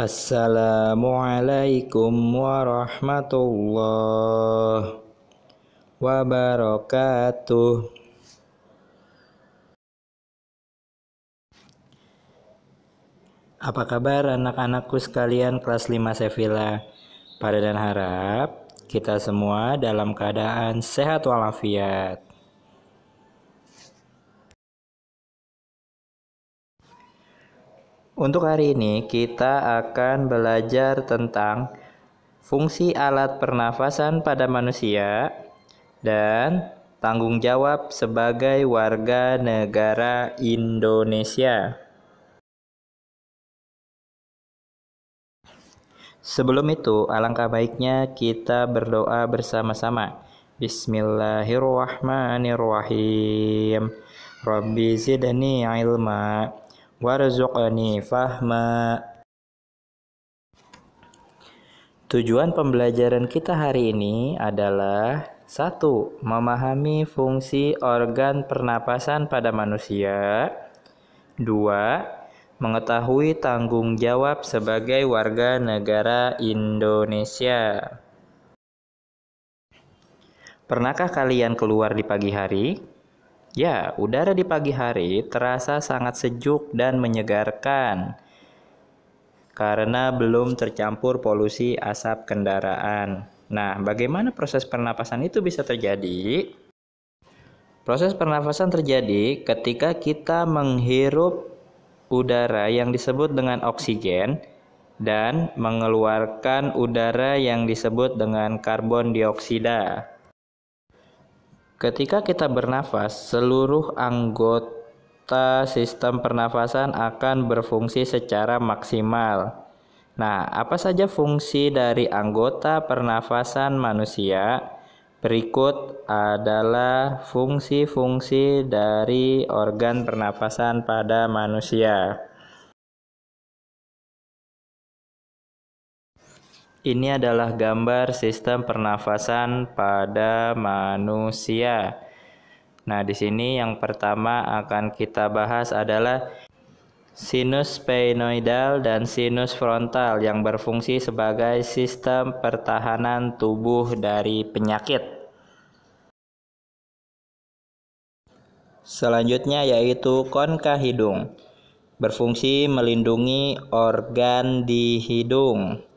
Assalamualaikum warahmatullahi wabarakatuh. Apa kabar anak-anakku sekalian kelas 5 Sevilla? Pada dan harap kita semua dalam keadaan sehat walafiat. Untuk hari ini kita akan belajar tentang fungsi alat pernafasan pada manusia dan tanggung jawab sebagai warga negara Indonesia. Sebelum itu, alangkah baiknya kita berdoa bersama-sama. Bismillahirrahmanirrahim. Rabbi zidni ilma warzuqni fahma. Tujuan pembelajaran kita hari ini adalah satu, memahami fungsi organ pernapasan pada manusia. Dua, mengetahui tanggung jawab sebagai warga negara Indonesia. Pernahkah kalian keluar di pagi hari? Ya, udara di pagi hari terasa sangat sejuk dan menyegarkan karena belum tercampur polusi asap kendaraan. Nah, bagaimana proses pernapasan itu bisa terjadi? Proses pernafasan terjadi ketika kita menghirup udara yang disebut dengan oksigen dan mengeluarkan udara yang disebut dengan karbon dioksida. Ketika kita bernafas, seluruh anggota sistem pernafasan akan berfungsi secara maksimal. Nah, apa saja fungsi dari anggota pernafasan manusia? Berikut adalah fungsi-fungsi dari organ pernafasan pada manusia. Ini adalah gambar sistem pernafasan pada manusia. Nah, di sini yang pertama akan kita bahas adalah sinus sphenoidal dan sinus frontal yang berfungsi sebagai sistem pertahanan tubuh dari penyakit. Selanjutnya yaitu konka hidung. Berfungsi melindungi organ di hidung.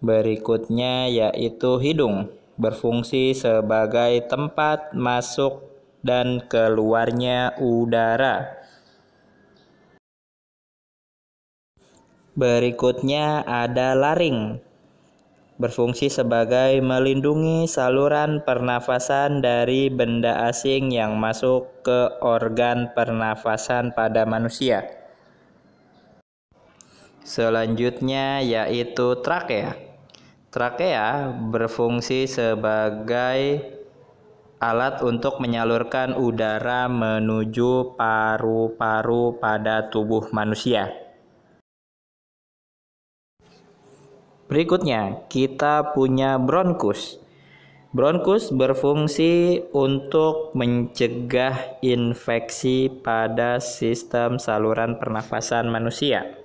Berikutnya yaitu hidung, berfungsi sebagai tempat masuk dan keluarnya udara. Berikutnya ada laring. Berfungsi sebagai melindungi saluran pernafasan dari benda asing yang masuk ke organ pernafasan pada manusia. Selanjutnya yaitu trakea Trakea ya, berfungsi sebagai alat untuk menyalurkan udara menuju paru-paru pada tubuh manusia. Berikutnya, kita punya bronkus. Bronkus berfungsi untuk mencegah infeksi pada sistem saluran pernafasan manusia.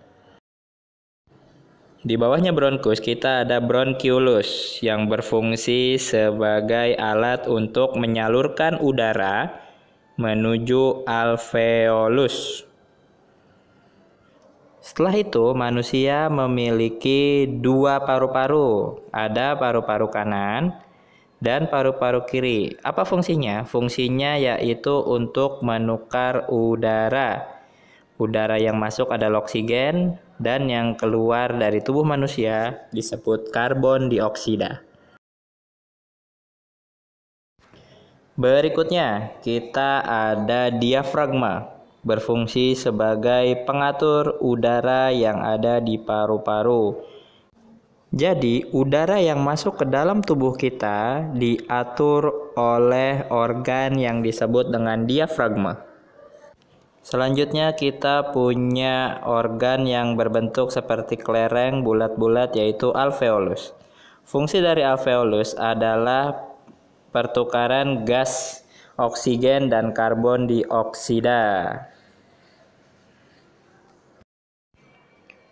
Di bawahnya bronkus kita ada bronchiolus yang berfungsi sebagai alat untuk menyalurkan udara menuju alveolus. Setelah itu manusia memiliki dua paru-paru. Ada paru-paru kanan dan paru-paru kiri. Apa fungsinya? Fungsinya yaitu untuk menukar udara. Udara yang masuk adalah oksigen, dan yang keluar dari tubuh manusia disebut karbon dioksida. Berikutnya, kita ada diafragma, berfungsi sebagai pengatur udara yang ada di paru-paru. Jadi, udara yang masuk ke dalam tubuh kita diatur oleh organ yang disebut dengan diafragma. Selanjutnya kita punya organ yang berbentuk seperti kelereng bulat-bulat yaitu alveolus. Fungsi dari alveolus adalah pertukaran gas oksigen dan karbon dioksida.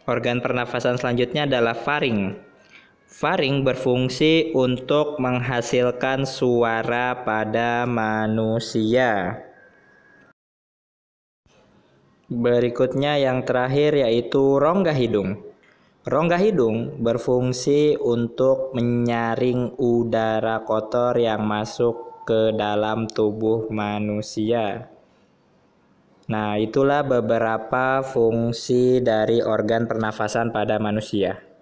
Organ pernafasan selanjutnya adalah faring. Faring berfungsi untuk menghasilkan suara pada manusia. Berikutnya yang terakhir yaitu rongga hidung. Rongga hidung berfungsi untuk menyaring udara kotor yang masuk ke dalam tubuh manusia. Nah, itulah beberapa fungsi dari organ pernafasan pada manusia.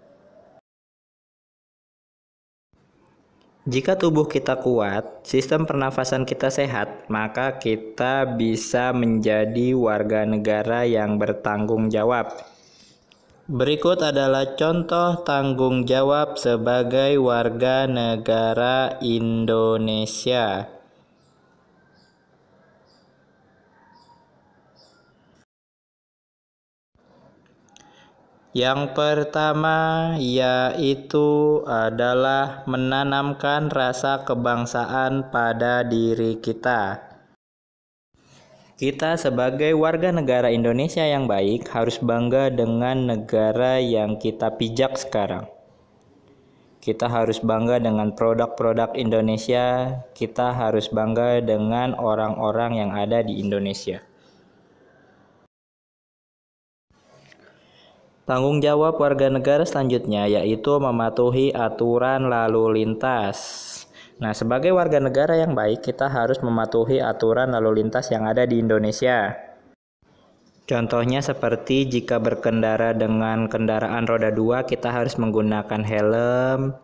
Jika tubuh kita kuat, sistem pernafasan kita sehat, maka kita bisa menjadi warga negara yang bertanggung jawab. Berikut adalah contoh tanggung jawab sebagai warga negara Indonesia. Yang pertama yaitu adalah menanamkan rasa kebangsaan pada diri kita. Kita sebagai warga negara Indonesia yang baik harus bangga dengan negara yang kita pijak sekarang. Kita harus bangga dengan produk-produk Indonesia, kita harus bangga dengan orang-orang yang ada di Indonesia. Tanggung jawab warga negara selanjutnya yaitu mematuhi aturan lalu lintas. Nah, sebagai warga negara yang baik, kita harus mematuhi aturan lalu lintas yang ada di Indonesia. Contohnya seperti jika berkendara dengan kendaraan roda dua, kita harus menggunakan helm,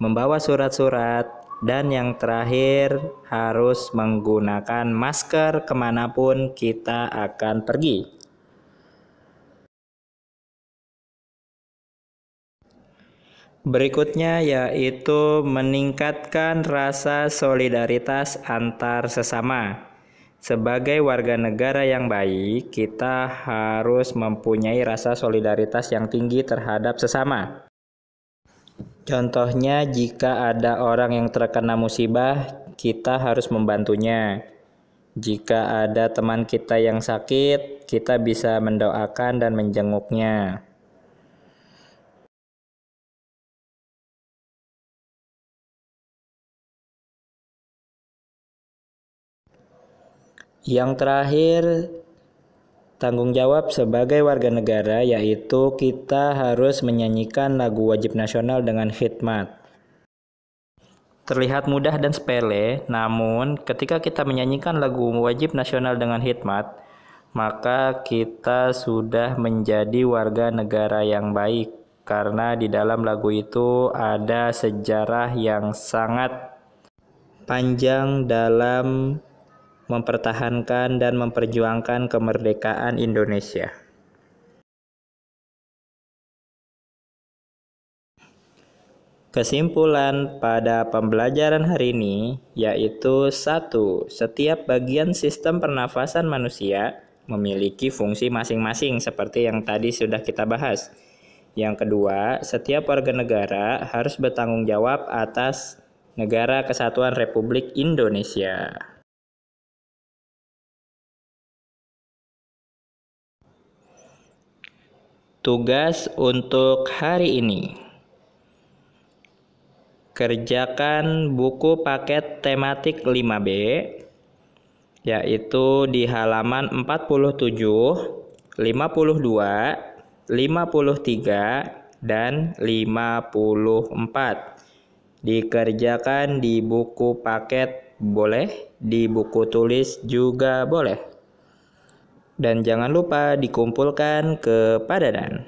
membawa surat-surat, dan yang terakhir harus menggunakan masker kemanapun kita akan pergi. Berikutnya yaitu meningkatkan rasa solidaritas antar sesama. Sebagai warga negara yang baik, kita harus mempunyai rasa solidaritas yang tinggi terhadap sesama. Contohnya, jika ada orang yang terkena musibah, kita harus membantunya. Jika ada teman kita yang sakit, kita bisa mendoakan dan menjenguknya. Yang terakhir, tanggung jawab sebagai warga negara yaitu kita harus menyanyikan lagu wajib nasional dengan khidmat. Terlihat mudah dan sepele, namun ketika kita menyanyikan lagu wajib nasional dengan hikmat, maka kita sudah menjadi warga negara yang baik karena di dalam lagu itu ada sejarah yang sangat panjang dalam mempertahankan dan memperjuangkan kemerdekaan Indonesia. Kesimpulan pada pembelajaran hari ini yaitu satu, Setiap bagian sistem pernafasan manusia memiliki fungsi masing-masing seperti yang tadi sudah kita bahas. Yang kedua, setiap warga negara harus bertanggung jawab atas negara kesatuan Republik Indonesia. Tugas untuk hari ini. Kerjakan buku paket tematik 5B yaitu di halaman 47, 52, 53 dan 54. Dikerjakan di buku paket boleh, di buku tulis juga boleh dan jangan lupa dikumpulkan ke padanan.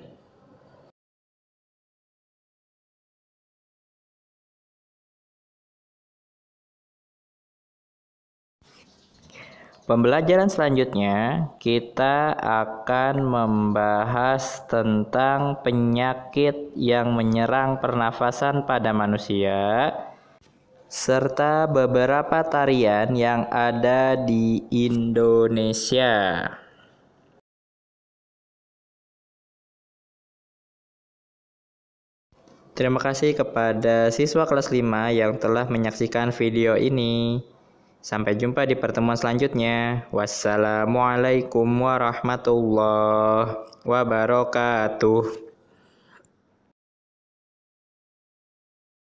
Pembelajaran selanjutnya kita akan membahas tentang penyakit yang menyerang pernafasan pada manusia serta beberapa tarian yang ada di Indonesia. Terima kasih kepada siswa kelas 5 yang telah menyaksikan video ini. Sampai jumpa di pertemuan selanjutnya. Wassalamualaikum warahmatullahi wabarakatuh.